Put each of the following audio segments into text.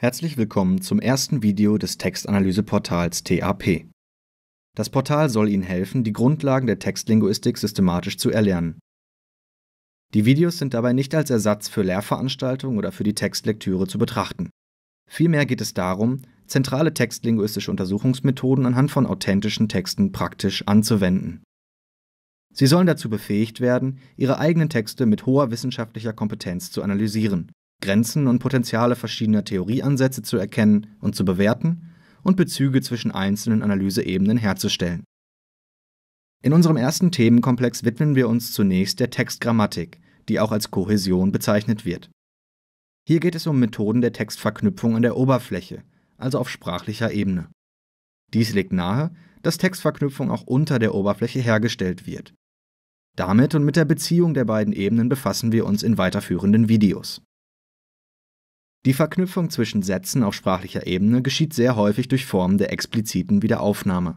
Herzlich willkommen zum ersten Video des Textanalyseportals TAP. Das Portal soll Ihnen helfen, die Grundlagen der Textlinguistik systematisch zu erlernen. Die Videos sind dabei nicht als Ersatz für Lehrveranstaltungen oder für die Textlektüre zu betrachten. Vielmehr geht es darum, zentrale textlinguistische Untersuchungsmethoden anhand von authentischen Texten praktisch anzuwenden. Sie sollen dazu befähigt werden, ihre eigenen Texte mit hoher wissenschaftlicher Kompetenz zu analysieren Grenzen und Potenziale verschiedener Theorieansätze zu erkennen und zu bewerten und Bezüge zwischen einzelnen Analyseebenen herzustellen. In unserem ersten Themenkomplex widmen wir uns zunächst der Textgrammatik, die auch als Kohäsion bezeichnet wird. Hier geht es um Methoden der Textverknüpfung an der Oberfläche, also auf sprachlicher Ebene. Dies legt nahe, dass Textverknüpfung auch unter der Oberfläche hergestellt wird. Damit und mit der Beziehung der beiden Ebenen befassen wir uns in weiterführenden Videos. Die Verknüpfung zwischen Sätzen auf sprachlicher Ebene geschieht sehr häufig durch Formen der expliziten Wiederaufnahme.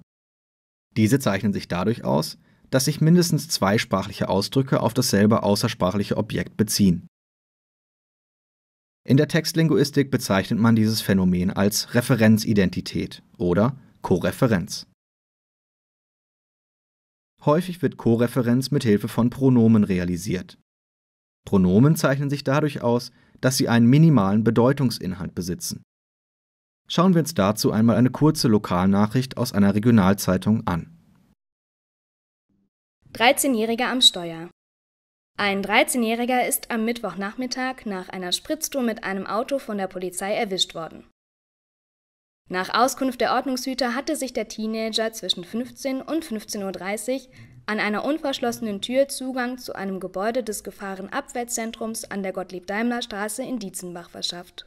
Diese zeichnen sich dadurch aus, dass sich mindestens zwei sprachliche Ausdrücke auf dasselbe außersprachliche Objekt beziehen. In der Textlinguistik bezeichnet man dieses Phänomen als Referenzidentität oder Koreferenz. Häufig wird Koreferenz mit Hilfe von Pronomen realisiert. Pronomen zeichnen sich dadurch aus, dass sie einen minimalen Bedeutungsinhalt besitzen. Schauen wir uns dazu einmal eine kurze Lokalnachricht aus einer Regionalzeitung an. 13-Jähriger am Steuer. Ein 13-Jähriger ist am Mittwochnachmittag nach einer Spritztour mit einem Auto von der Polizei erwischt worden. Nach Auskunft der Ordnungshüter hatte sich der Teenager zwischen 15 und 15.30 Uhr an einer unverschlossenen Tür Zugang zu einem Gebäude des Gefahrenabwehrzentrums an der Gottlieb-Daimler-Straße in Dietzenbach verschafft.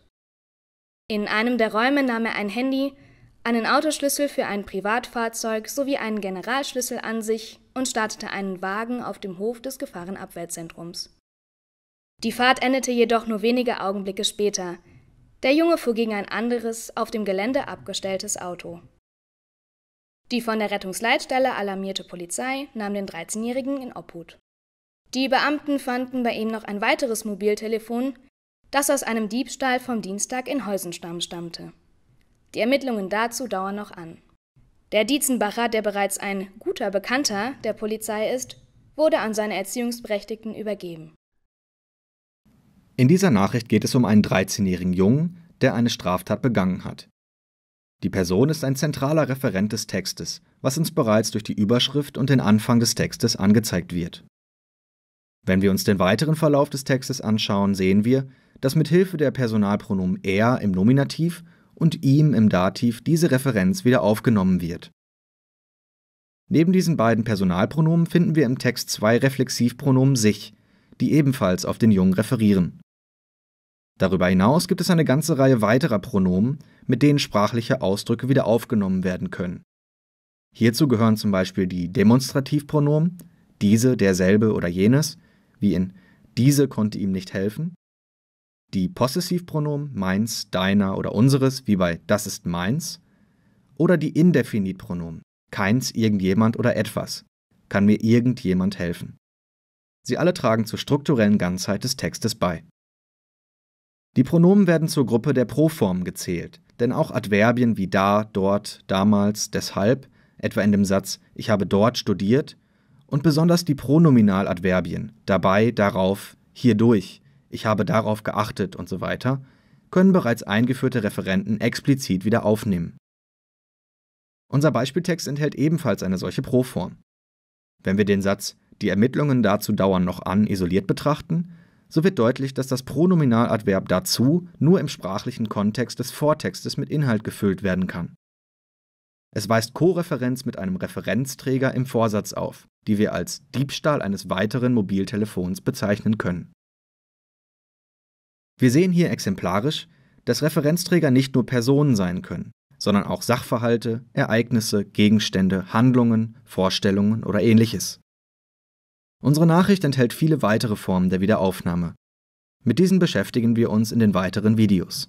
In einem der Räume nahm er ein Handy, einen Autoschlüssel für ein Privatfahrzeug sowie einen Generalschlüssel an sich und startete einen Wagen auf dem Hof des Gefahrenabwehrzentrums. Die Fahrt endete jedoch nur wenige Augenblicke später. Der Junge fuhr gegen ein anderes, auf dem Gelände abgestelltes Auto. Die von der Rettungsleitstelle alarmierte Polizei nahm den 13-Jährigen in Obhut. Die Beamten fanden bei ihm noch ein weiteres Mobiltelefon, das aus einem Diebstahl vom Dienstag in Heusenstamm stammte. Die Ermittlungen dazu dauern noch an. Der Dietzenbacher, der bereits ein guter Bekannter der Polizei ist, wurde an seine Erziehungsberechtigten übergeben. In dieser Nachricht geht es um einen 13-jährigen Jungen, der eine Straftat begangen hat. Die Person ist ein zentraler Referent des Textes, was uns bereits durch die Überschrift und den Anfang des Textes angezeigt wird. Wenn wir uns den weiteren Verlauf des Textes anschauen, sehen wir, dass mit Hilfe der Personalpronomen er im Nominativ und ihm im Dativ diese Referenz wieder aufgenommen wird. Neben diesen beiden Personalpronomen finden wir im Text zwei Reflexivpronomen sich, die ebenfalls auf den Jungen referieren. Darüber hinaus gibt es eine ganze Reihe weiterer Pronomen, mit denen sprachliche Ausdrücke wieder aufgenommen werden können. Hierzu gehören zum Beispiel die Demonstrativpronomen diese, derselbe oder jenes, wie in diese konnte ihm nicht helfen, die Possessivpronomen meins, deiner oder unseres, wie bei das ist meins, oder die Indefinitpronomen keins, irgendjemand oder etwas, kann mir irgendjemand helfen. Sie alle tragen zur strukturellen Ganzheit des Textes bei. Die Pronomen werden zur Gruppe der Proform gezählt, denn auch Adverbien wie da, dort, damals, deshalb, etwa in dem Satz Ich habe dort studiert, und besonders die Pronominaladverbien dabei, darauf, hierdurch, ich habe darauf geachtet und so weiter, können bereits eingeführte Referenten explizit wieder aufnehmen. Unser Beispieltext enthält ebenfalls eine solche Proform. Wenn wir den Satz Die Ermittlungen dazu dauern noch an isoliert betrachten, so wird deutlich, dass das Pronominaladverb dazu nur im sprachlichen Kontext des Vortextes mit Inhalt gefüllt werden kann. Es weist Koreferenz mit einem Referenzträger im Vorsatz auf, die wir als Diebstahl eines weiteren Mobiltelefons bezeichnen können. Wir sehen hier exemplarisch, dass Referenzträger nicht nur Personen sein können, sondern auch Sachverhalte, Ereignisse, Gegenstände, Handlungen, Vorstellungen oder ähnliches. Unsere Nachricht enthält viele weitere Formen der Wiederaufnahme. Mit diesen beschäftigen wir uns in den weiteren Videos